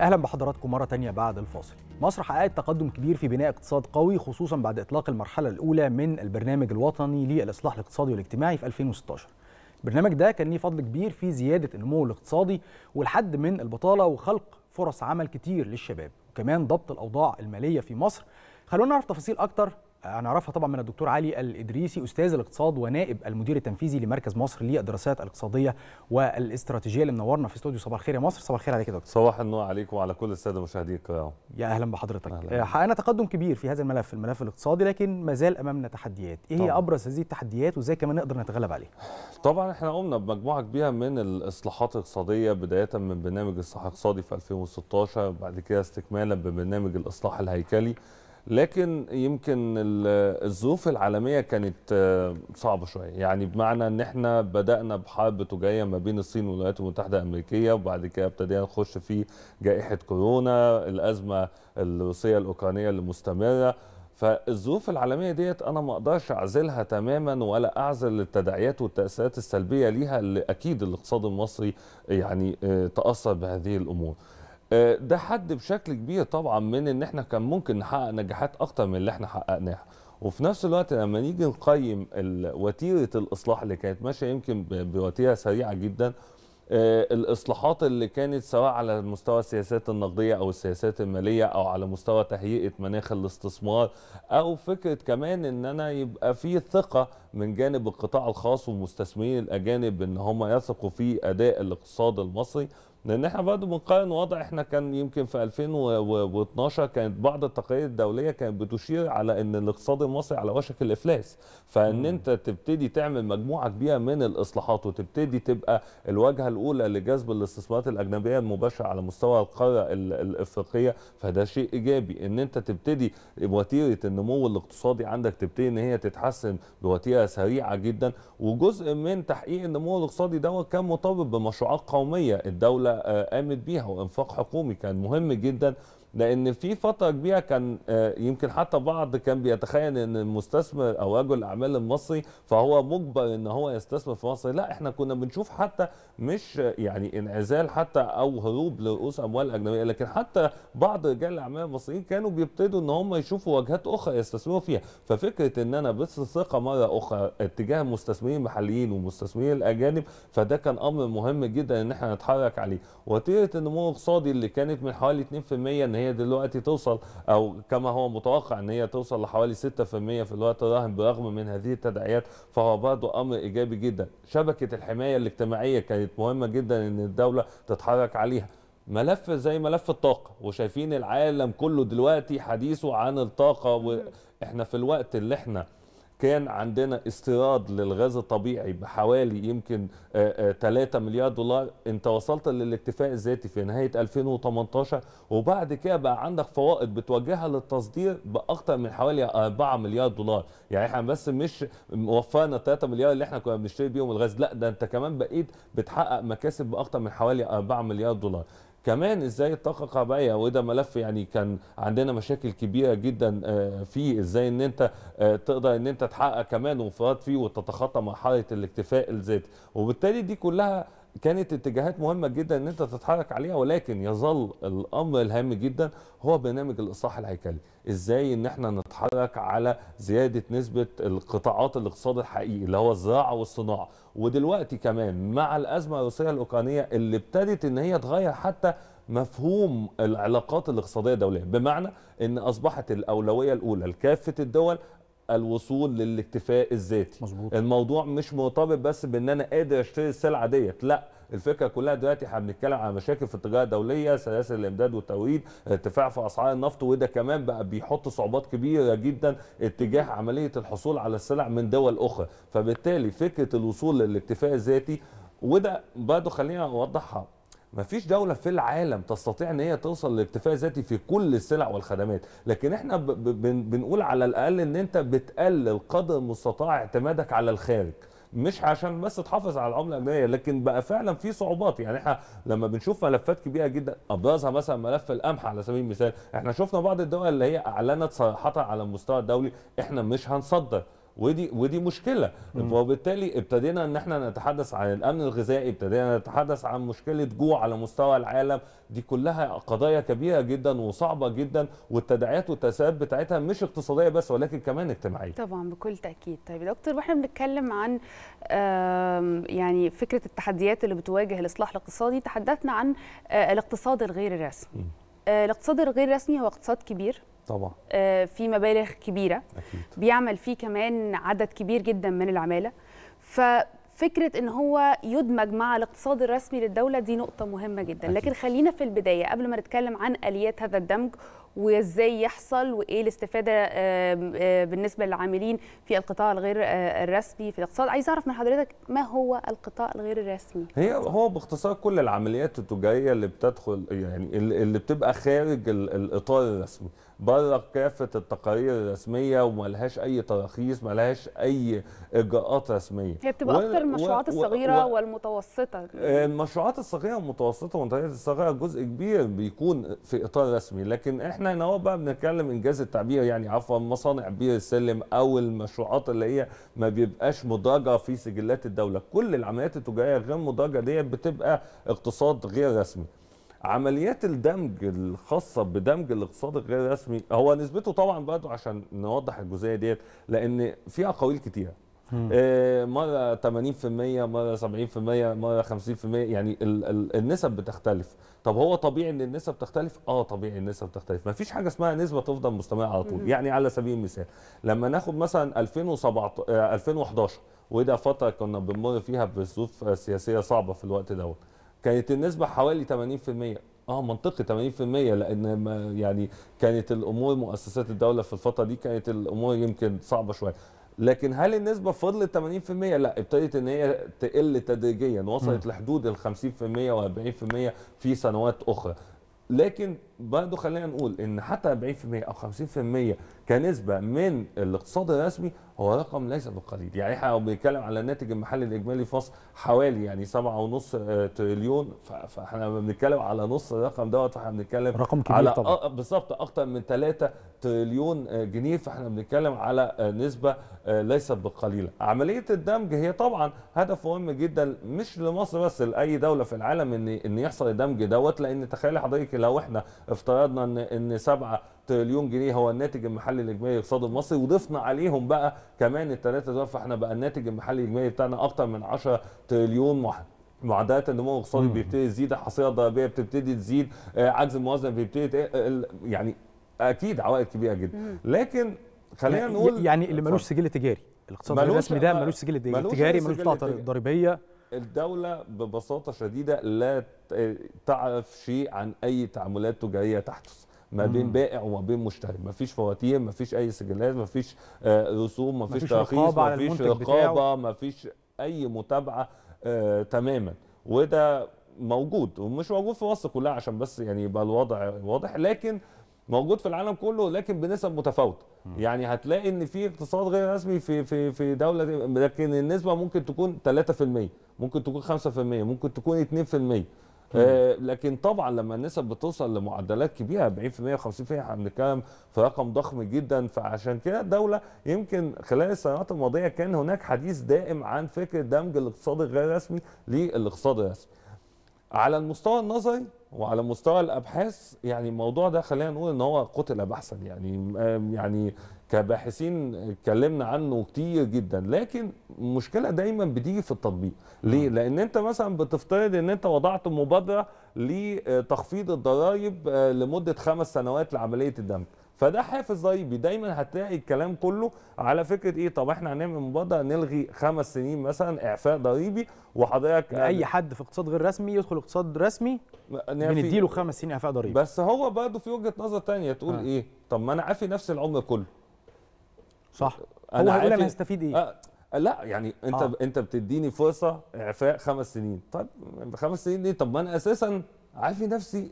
اهلا بحضراتكم مره تانية بعد الفاصل مصر حققت تقدم كبير في بناء اقتصاد قوي خصوصا بعد اطلاق المرحله الاولى من البرنامج الوطني للاصلاح الاقتصادي والاجتماعي في 2016 البرنامج ده كان ليه فضل كبير في زياده النمو الاقتصادي والحد من البطاله وخلق فرص عمل كتير للشباب وكمان ضبط الاوضاع الماليه في مصر خلونا نعرف تفاصيل اكتر هنعرفها طبعا من الدكتور علي الادريسي استاذ الاقتصاد ونائب المدير التنفيذي لمركز مصر للدراسات الاقتصاديه والاستراتيجيه اللي منورنا في استوديو صباح الخير يا مصر صباح الخير عليك يا دكتور صباح النور عليكم وعلى كل الساده الكرام يا اهلا بحضرتك آه، حققنا تقدم كبير في هذا الملف الملف الاقتصادي لكن ما زال امامنا تحديات ايه هي ابرز هذه التحديات وازاي كمان نقدر نتغلب عليها طبعا احنا قمنا بمجموعه كبيره من الاصلاحات الاقتصاديه بدايه من برنامج الاصلاح الاقتصادي في 2016 بعد كده استكمالا ببرنامج الاصلاح الهيكلي لكن يمكن الظروف العالميه كانت آه، صعبه شويه يعني بمعنى ان احنا بدانا بحرب تجاريه ما بين الصين والولايات المتحده الامريكيه وبعد كده ابتدينا نخش في جائحه كورونا الازمه الروسيه الاوكرانيه اللي مستمره فالظروف العالميه ديت انا ما اقدرش اعزلها تماما ولا اعزل التداعيات والتاثيرات السلبيه ليها اللي اكيد الاقتصاد المصري يعني آه، تاثر بهذه الامور آه، ده حد بشكل كبير طبعا من ان احنا كان ممكن نحقق نجاحات اكتر من اللي احنا حققناها وفي نفس الوقت لما نيجي نقيم وتيره الاصلاح اللي كانت ماشيه يمكن بوتيره سريعه جدا آه، الاصلاحات اللي كانت سواء على مستوى السياسات النقديه او السياسات الماليه او على مستوى تهيئه مناخ الاستثمار او فكره كمان ان انا يبقى في ثقه من جانب القطاع الخاص والمستثمرين الاجانب ان هم يثقوا في اداء الاقتصاد المصري لان احنا برضه بنقارن وضع احنا كان يمكن في 2012 كانت بعض التقارير الدوليه كانت بتشير على ان الاقتصاد المصري على وشك الافلاس فان مم. انت تبتدي تعمل مجموعه كبيره من الاصلاحات وتبتدي تبقى الواجهه الاولى لجذب الاستثمارات الاجنبيه المباشره على مستوى القاره الافريقيه فده شيء ايجابي ان انت تبتدي وتيره النمو الاقتصادي عندك تبتدي ان هي تتحسن بوتيره سريعه جدا وجزء من تحقيق النمو الاقتصادي دوت كان مرتبط بمشروعات قوميه الدوله قامت آه، بيها وانفاق حكومي كان مهم جدا لان في فتره كبيره كان آه، يمكن حتى بعض كان بيتخيل ان المستثمر او رجل الاعمال المصري فهو مجبر ان هو يستثمر في مصر لا احنا كنا بنشوف حتى مش يعني انعزال حتى او هروب لرؤوس اموال اجنبيه لكن حتى بعض رجال الاعمال المصريين كانوا بيبتدوا ان هم يشوفوا وجهات اخرى يستثمروا فيها ففكره ان انا بث ثقه مره اخرى اتجاه المستثمرين المحليين والمستثمرين الاجانب فده كان امر مهم جدا ان احنا نتحرك عليه وتيره النمو الاقتصادي اللي كانت من حوالي 2% ان هي هي دلوقتي توصل او كما هو متوقع ان هي توصل لحوالي 6% في الوقت الراهن برغم من هذه التداعيات فهو برضه امر ايجابي جدا شبكه الحمايه الاجتماعيه كانت مهمه جدا ان الدوله تتحرك عليها ملف زي ملف الطاقه وشايفين العالم كله دلوقتي حديثه عن الطاقه واحنا في الوقت اللي احنا كان عندنا استيراد للغاز الطبيعي بحوالي يمكن 3 آه، آه، مليار دولار انت وصلت للاكتفاء الذاتي في نهايه 2018 وبعد كده بقى عندك فوائد بتوجهها للتصدير باكثر من حوالي 4 مليار دولار يعني احنا بس مش وفرنا 3 مليار اللي احنا كنا بنشتري بيهم الغاز لا ده انت كمان بقيت بتحقق مكاسب باكثر من حوالي 4 مليار دولار كمان ازاي الطاقه الكهربائيه وده ملف يعني كان عندنا مشاكل كبيره جدا آه، فيه ازاي ان انت آه، تقدر ان انت تحقق كمان وفرات فيه وتتخطى مرحله الاكتفاء الذاتي وبالتالي دي كلها كانت اتجاهات مهمه جدا ان انت تتحرك عليها ولكن يظل الامر الهام جدا هو برنامج الاصلاح الهيكلي ازاي ان احنا نتحرك على زياده نسبه القطاعات الاقتصاد الحقيقي اللي هو الزراعه والصناعه ودلوقتي كمان مع الازمه الروسيه الاوكرانيه اللي ابتدت ان هي تغير حتى مفهوم العلاقات الاقتصاديه الدوليه بمعنى ان اصبحت الاولويه الاولى لكافه الدول الوصول للاكتفاء الذاتي مظبوط الموضوع مش مرتبط بس بان انا قادر اشتري السلعه ديت لا الفكره كلها دلوقتي احنا بنتكلم على مشاكل في التجاره الدوليه سلاسل الامداد والتوريد ارتفاع في اسعار النفط وده كمان بقى بيحط صعوبات كبيره جدا اتجاه عمليه الحصول على السلع من دول اخرى فبالتالي فكره الوصول للاكتفاء الذاتي وده برضه خلينا اوضحها مفيش دولة في العالم تستطيع ان هي توصل لاكتفاء ذاتي في كل السلع والخدمات، لكن احنا ب ب بنقول على الاقل ان انت بتقلل قدر المستطاع اعتمادك على الخارج. مش عشان بس تحافظ على العمله الاجنبيه لكن بقى فعلا في صعوبات يعني احنا لما بنشوف ملفات كبيره جدا ابرزها مثلا ملف القمح على سبيل المثال احنا شفنا بعض الدول اللي هي اعلنت صراحه على المستوى الدولي احنا مش هنصدر ودي ودي مشكله وبالتالي ابتدينا ان احنا نتحدث عن الامن الغذائي ابتدينا نتحدث عن مشكله جوع على مستوى العالم دي كلها قضايا كبيره جدا وصعبه جدا والتداعيات والتاثيرات بتاعتها مش اقتصاديه بس ولكن كمان اجتماعيه طبعا بكل تاكيد طيب يا دكتور واحنا بنتكلم عن يعني فكره التحديات اللي بتواجه الاصلاح الاقتصادي تحدثنا عن آه، الاقتصاد الغير الرسمي آه، الاقتصاد الغير الرسمي هو اقتصاد كبير طبعا آه، في مبالغ كبيره أكيد. بيعمل فيه كمان عدد كبير جدا من العماله ففكره ان هو يدمج مع الاقتصاد الرسمي للدوله دي نقطه مهمه جدا أكيد. لكن خلينا في البدايه قبل ما نتكلم عن اليات هذا الدمج وازاي يحصل وايه الاستفاده آه، بالنسبه للعاملين في القطاع الغير آه، الرسمي في الاقتصاد عايز اعرف من حضرتك ما هو القطاع الغير الرسمي هي هو باختصار كل العمليات التجاريه اللي بتدخل يعني اللي بتبقى خارج الاطار الرسمي بره كافه التقارير الرسميه وملهاش اي تراخيص ملهاش اي اجراءات رسميه هي بتبقى و... اكتر المشروعات الصغيره و... والمتوسطه المشروعات الصغيره والمتوسطه والمنتجات الصغيره جزء كبير بيكون في اطار رسمي لكن احنا هنا بقى بنتكلم انجاز التعبير يعني عفوا مصانع بير السلم او المشروعات اللي هي ما بيبقاش مدرجه في سجلات الدوله كل العمليات التجاريه غير مدرجه ديت بتبقى اقتصاد غير رسمي عمليات الدمج الخاصه بدمج الاقتصاد الغير رسمي هو نسبته طبعا برضه عشان نوضح الجزئيه ديت لان في اقاويل كتيره آه، مره 80% مره 70% مره 50% يعني ال ال النسب بتختلف طب هو طبيعي ان النسب تختلف اه طبيعي النسب تختلف ما فيش حاجه اسمها نسبه تفضل مستمره على طول يعني على سبيل المثال لما ناخد مثلا 2017 2011 آه، وده فتره كنا بنمر فيها بظروف سياسيه صعبه في الوقت دوت كانت النسبه حوالي 80% اه منطقي 80% لان يعني كانت الامور مؤسسات الدوله في الفتره دي كانت الامور يمكن صعبه شويه لكن هل النسبه فضلت 80% لا ابتدت ان هي تقل تدريجيا وصلت م. لحدود ال 50% و40% في سنوات اخرى لكن برضه خلينا نقول ان حتى 40% او 50% كنسبه من الاقتصاد الرسمي هو رقم ليس بالقليل يعني احنا بنتكلم على الناتج المحلي الاجمالي في مصر حوالي يعني 7.5 آه، تريليون فاحنا بنتكلم على نص الرقم دوت فاحنا بنتكلم رقم كبير على طبعا بالظبط اكتر من 3 تريليون آه، جنيه فاحنا بنتكلم على آه، نسبه ليست بالقليله عمليه الدمج هي طبعا هدف مهم جدا مش لمصر بس لاي دوله في العالم ان ان يحصل الدمج دوت لان تخيل حضرتك لو احنا افترضنا ان ان 7 تريليون جنيه هو الناتج المحلي الاجمالي للاقتصاد المصري وضفنا عليهم بقى كمان الثلاثه دول فاحنا بقى الناتج المحلي الاجمالي بتاعنا اكتر من 10 تريليون واحد معدلات النمو الاقتصادي بيبتدي تزيد الحصيله الضريبيه بتبتدي تزيد آه، عجز الموازنه بيبتدي آه، يعني اكيد عوائد كبيره جدا لكن خلينا نقول يعني اللي ملوش سجل تجاري الاقتصاد الرسمي ده آه، ملوش سجل تجاري ملوش بطاقه ضريبيه الدولة ببساطة شديدة لا تعرف شيء عن أي تعاملات تجارية تحدث ما بين بائع وما بين مشتري ما فيش فواتير ما فيش اي سجلات ما فيش آه، رسوم ما فيش ترخيص ما فيش رقابه ما فيش اي متابعه آه، تماما وده موجود ومش موجود في مصر كلها عشان بس يعني يبقى الوضع واضح لكن موجود في العالم كله لكن بنسب متفاوته يعني هتلاقي ان في اقتصاد غير رسمي في في في دوله لكن النسبه ممكن تكون 3% ممكن تكون 5% ممكن تكون 2% آه لكن طبعا لما النسب بتوصل لمعدلات كبيره 40% و50% احنا بنتكلم في رقم ضخم جدا فعشان كده الدوله يمكن خلال السنوات الماضيه كان هناك حديث دائم عن فكره دمج الاقتصاد الغير رسمي للاقتصاد الرسمي. على المستوى النظري وعلى مستوى الابحاث يعني الموضوع ده خلينا نقول ان هو قتل بحثا يعني يعني كباحثين اتكلمنا عنه كتير جدا لكن المشكله دايما بتيجي في التطبيق ليه لان انت مثلا بتفترض ان انت وضعت مبادره لتخفيض الضرائب آه، لمده خمس سنوات لعمليه الدمج فده حافز ضريبي دايما هتلاقي الكلام كله على فكره ايه طب احنا هنعمل مبادره نلغي خمس سنين مثلا اعفاء ضريبي وحضرتك اي حد في اقتصاد غير رسمي يدخل اقتصاد رسمي يعني بنديله خمس سنين اعفاء ضريبي بس هو برضه في وجهه نظر ثانيه تقول ها. آه. ايه طب ما انا عافي نفس العمر كله صح هو هيقول انا هستفيد ايه آه لا يعني انت آه. انت بتديني فرصه اعفاء خمس سنين طب خمس سنين دي طب ما انا اساسا عافي نفسي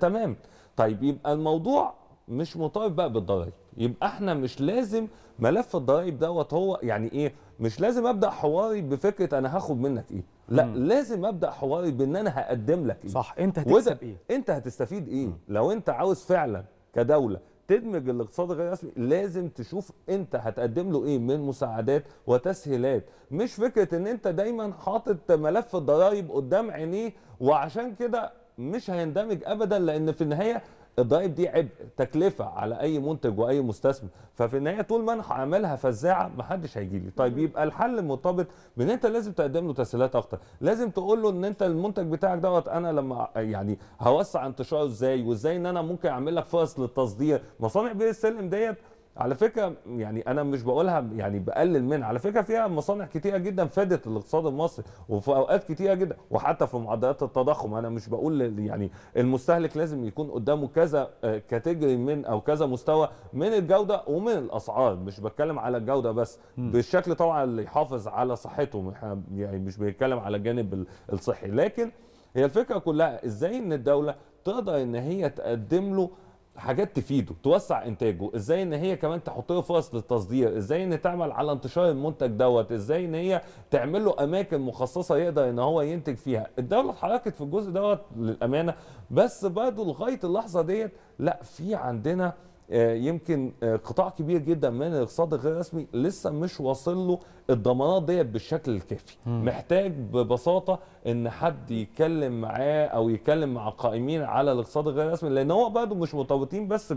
تمام طيب يبقى الموضوع مش مطالب بقى بالضرايب يبقى احنا مش لازم ملف الضرايب دوت هو يعني ايه مش لازم ابدا حواري بفكره انا هاخد منك ايه لا مم. لازم ابدا حواري بان انا هقدم لك ايه صح انت هتكسب ايه انت هتستفيد ايه مم. لو انت عاوز فعلا كدوله تدمج الاقتصاد غير الرسمي لازم تشوف انت هتقدم له ايه من مساعدات وتسهيلات مش فكره ان انت دايما حاطط ملف الضرايب قدام عينيه وعشان كده مش هيندمج ابدا لان في النهايه الضرائب دي عبء تكلفه على اي منتج واي مستثمر ففي النهايه طول ما انا هعملها فزاعه ما حدش هيجي لي طيب يبقى الحل مرتبط بان انت لازم تقدم له تسهيلات اكتر لازم تقول له ان انت المنتج بتاعك دوت انا لما يعني هوسع انتشاره ازاي وازاي ان انا ممكن اعمل لك فرص للتصدير مصانع بير السلم ديت على فكره يعني انا مش بقولها يعني بقلل منها على فكره فيها مصانع كتيره جدا فادت الاقتصاد المصري وفي اوقات كتيره جدا وحتى في معدلات التضخم انا مش بقول يعني المستهلك لازم يكون قدامه كذا كاتيجري آه، من او كذا مستوى من الجوده ومن الاسعار مش بتكلم على الجوده بس بالشكل طبعا اللي يحافظ على صحته يعني مش بيتكلم على الجانب الصحي لكن هي الفكره كلها ازاي ان الدوله تقدر ان هي تقدم له حاجات تفيده توسع انتاجه ازاي ان هي كمان تحط له فرص للتصدير ازاي ان تعمل على انتشار المنتج دوت ازاي ان هي تعمل له اماكن مخصصه يقدر ان هو ينتج فيها الدوله اتحركت في الجزء دوت للامانه بس برضه لغايه اللحظه ديت لا في عندنا آه، يمكن آه، قطاع كبير جدا من الاقتصاد الغير رسمي لسه مش واصل له الضمانات ديت بالشكل الكافي محتاج ببساطه ان حد يتكلم معاه او يتكلم مع القائمين على الاقتصاد الغير رسمي لان هو برضه مش مرتبطين بس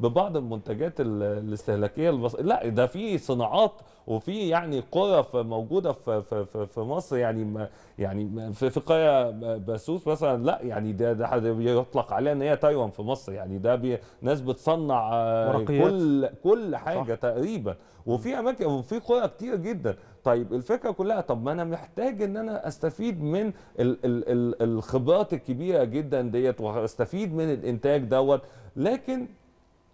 ببعض المنتجات الاستهلاكيه البص... لا ده في صناعات وفي يعني قرى موجوده في في في مصر يعني يعني في في قريه بسوس مثلا لا يعني ده ده يطلق عليها ان هي تايوان في مصر يعني ده ناس بتصنع بتصنع آه، ورقيات. كل كل حاجه صح. تقريبا وفي اماكن وفي قرى كتير جدا طيب الفكره كلها طب ما انا محتاج ان انا استفيد من ال ال ال الخبرات الكبيره جدا ديت واستفيد من الانتاج دوت لكن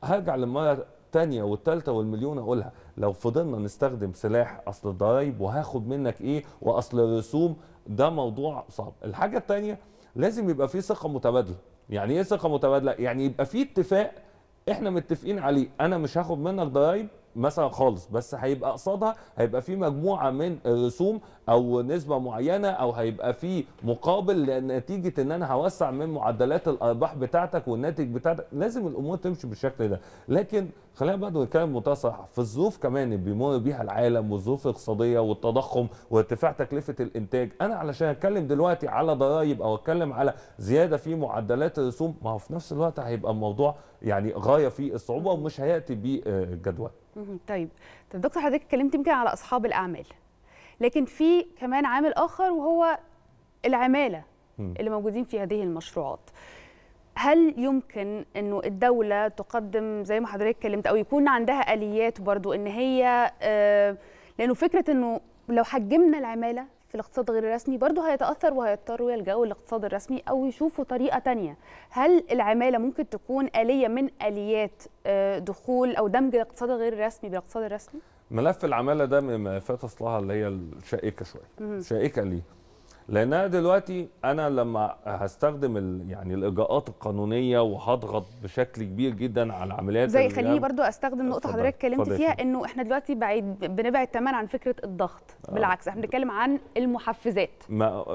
هرجع للمره الثانيه والثالثه والمليون اقولها لو فضلنا نستخدم سلاح اصل الضرايب وهاخد منك ايه واصل الرسوم ده موضوع صعب الحاجه الثانيه لازم يبقى في ثقه متبادله يعني ايه ثقه متبادله يعني يبقى في اتفاق احنا متفقين عليه انا مش هاخد منك ضرايب مثلا خالص بس هيبقى قصادها هيبقى في مجموعه من الرسوم او نسبه معينه او هيبقى في مقابل لنتيجه ان انا هوسع من معدلات الارباح بتاعتك والناتج بتاعتك لازم الامور تمشي بالشكل ده لكن خلينا برضه نتكلم بمنتهى في الظروف كمان اللي بيمر بيها العالم والظروف الاقتصاديه والتضخم وارتفاع تكلفه الانتاج انا علشان اتكلم دلوقتي على ضرائب او اتكلم على زياده في معدلات الرسوم ما هو في نفس الوقت هيبقى الموضوع يعني غايه في الصعوبه ومش هياتي بجدول طيب طب دكتور حضرتك اتكلمت يمكن على اصحاب الاعمال لكن في كمان عامل اخر وهو العماله اللي موجودين في هذه المشروعات هل يمكن انه الدوله تقدم زي ما حضرتك اتكلمت او يكون عندها اليات برضو ان هي آه لانه فكره انه لو حجمنا العماله الاقتصاد غير الرسمي برضه هيتاثر وهيضطروا يلجاوا للاقتصاد الرسمي او يشوفوا طريقه تانية هل العماله ممكن تكون اليه من اليات آه، دخول او دمج الاقتصاد غير الرسمي بالاقتصاد الرسمي ملف العماله ده من ملفات اصلها اللي هي الشائكه شويه شائكه ليه لان انا دلوقتي انا لما هستخدم ال يعني الاجراءات القانونيه وهضغط بشكل كبير جدا على العمليات زي خليني برضو استخدم نقطه حضرتك اتكلمت فيها انه احنا دلوقتي بعيد بنبعد تماما عن فكره الضغط آه. بالعكس احنا بنتكلم عن المحفزات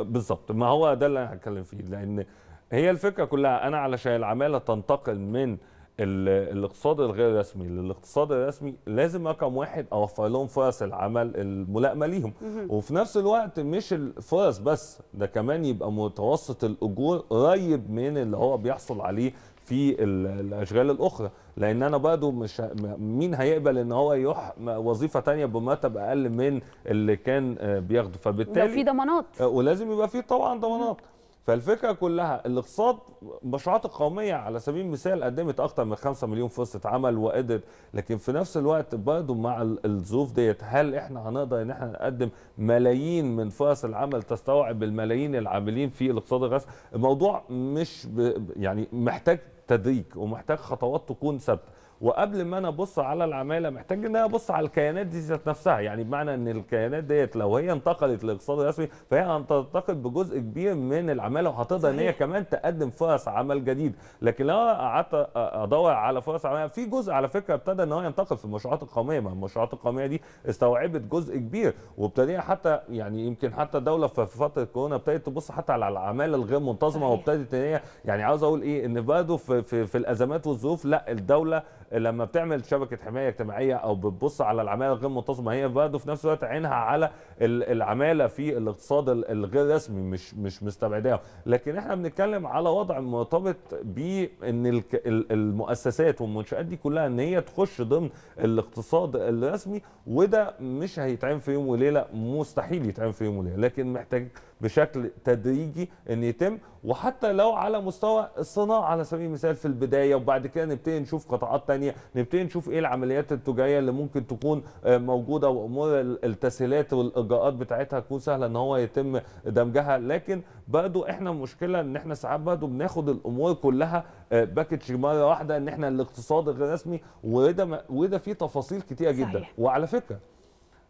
بالظبط ما هو ده اللي انا هتكلم فيه لان هي الفكره كلها انا علشان العماله تنتقل من الاقتصاد الغير رسمي للاقتصاد الرسمي لازم رقم واحد اوفر لهم فرص العمل الملائمه ليهم وفي نفس الوقت مش الفرص بس ده كمان يبقى متوسط الاجور قريب من اللي هو بيحصل عليه في الاشغال الاخرى لان انا برضه مش مين هيقبل ان هو يروح وظيفه تانية بمرتب اقل من اللي كان آه، بياخده فبالتالي في ضمانات آه، ولازم يبقى في طبعا ضمانات فالفكره كلها الاقتصاد مشروعات القوميه على سبيل المثال قدمت اكثر من 5 مليون فرصه عمل وقدرت لكن في نفس الوقت برضه مع الظروف ديت هل احنا هنقدر ان احنا نقدم ملايين من فرص العمل تستوعب الملايين العاملين في الاقتصاد الرسمي الموضوع مش يعني محتاج تدريج ومحتاج خطوات تكون ثابته وقبل ما انا ابص على العماله محتاج ان انا ابص على الكيانات دي ذات نفسها يعني بمعنى ان الكيانات ديت لو هي انتقلت للاقتصاد الرسمي فهي هتنتقل بجزء كبير من العماله وهتقدر ان هي كمان تقدم فرص عمل جديد لكن لو قعدت ادور على فرص عمل في جزء على فكره ابتدى ان هو ينتقل في المشروعات القوميه ما المشروعات القوميه دي استوعبت جزء كبير وابتدى حتى يعني يمكن حتى الدوله في فتره كورونا ابتدت تبص حتى على العماله الغير منتظمه وابتدت ان هي يعني عاوز اقول ايه ان برضه في, في, في الازمات والظروف لا الدوله لما بتعمل شبكه حمايه اجتماعيه او بتبص على العماله الغير منتظمه هي برضه في نفس الوقت عينها على العماله في الاقتصاد الغير رسمي مش مش مستبعداها لكن احنا بنتكلم على وضع مرتبط بان المؤسسات والمنشات دي كلها ان هي تخش ضمن الاقتصاد الرسمي وده مش هيتعمل في يوم وليله مستحيل يتعمل في يوم وليله لكن محتاج بشكل تدريجي ان يتم وحتى لو على مستوى الصناعه على سبيل المثال في البدايه وبعد كده نبتدي نشوف قطاعات ثانيه نبتدي نشوف ايه العمليات التجاريه اللي ممكن تكون آه، موجوده وامور التسهيلات والاجراءات بتاعتها تكون سهله ان هو يتم دمجها لكن برضو احنا مشكله ان احنا ساعات برضو بناخد الامور كلها باكج آه، مره واحده ان احنا الاقتصاد الغير رسمي وده وده فيه تفاصيل كتيره جدا صحيح. وعلى فكره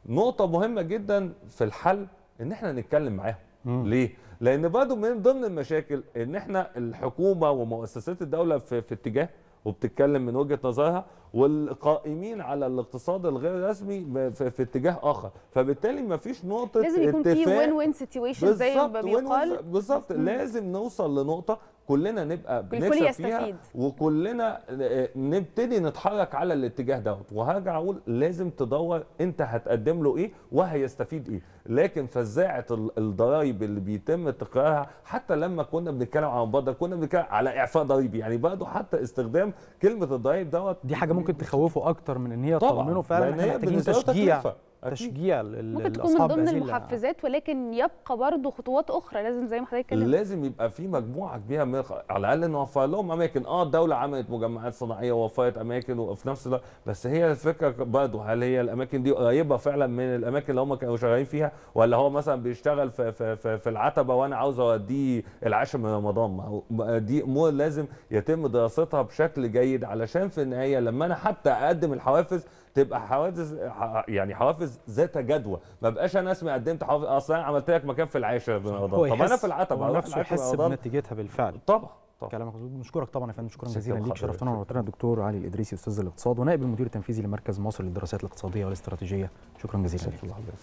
نقطه مهمه جدا في الحل ان احنا نتكلم معاهم مم. ليه؟ لان برضه من ضمن المشاكل ان احنا الحكومه ومؤسسات الدوله في, في اتجاه وبتتكلم من وجهه نظرها والقائمين على الاقتصاد الغير رسمي في, في اتجاه اخر فبالتالي ما فيش نقطه لازم يكون في وين وين سيتويشن زي ما بيقال بالظبط لازم نوصل لنقطه كلنا نبقى بنكسب فيها وكلنا آه، نبتدي نتحرك على الاتجاه دوت وهرجع اقول لازم تدور انت هتقدم له ايه وهيستفيد ايه لكن فزاعه الضرايب اللي بيتم تقرارها حتى لما كنا بنتكلم عن مبادره كنا بنتكلم على اعفاء ضريبي يعني برضه حتى استخدام كلمه الضرايب دوت دي حاجه ممكن تخوفه اكتر من ان هي تطمنه فعلا ان هي تشجيع تشجيع ممكن تكون من ضمن المحفزات ولكن يبقى برضه خطوات اخرى لازم زي ما حضرتك اتكلمت لازم يبقى في مجموعه كبيره من على الاقل نوفر لهم اماكن اه الدوله عملت مجمعات صناعيه ووفرت اماكن وفي نفس الوقت بس هي الفكره برضه هل هي الاماكن دي قريبه فعلا من الاماكن اللي هم كانوا شغالين فيها ولا هو مثلا بيشتغل في في في, في العتبه وانا عاوز اوديه العشاء من رمضان دي امور لازم يتم دراستها بشكل جيد علشان في النهايه لما انا حتى اقدم الحوافز تبقى حوادث يعني حوافز ذات جدوى ما بقاش انا اسمي قدمت حوافز اصل انا عملت لك مكان في العاشر يا ابن رمضان طب انا في العتبه اروح نفسه يحس بنتيجتها بالفعل طبعا كلامك مظبوط بنشكرك طبعا يا فندم شكرا جزيلا ليك شرفتنا ونورتنا الدكتور علي الادريسي استاذ الاقتصاد ونائب المدير التنفيذي لمركز مصر للدراسات الاقتصاديه والاستراتيجيه شكرا جزيلا ليك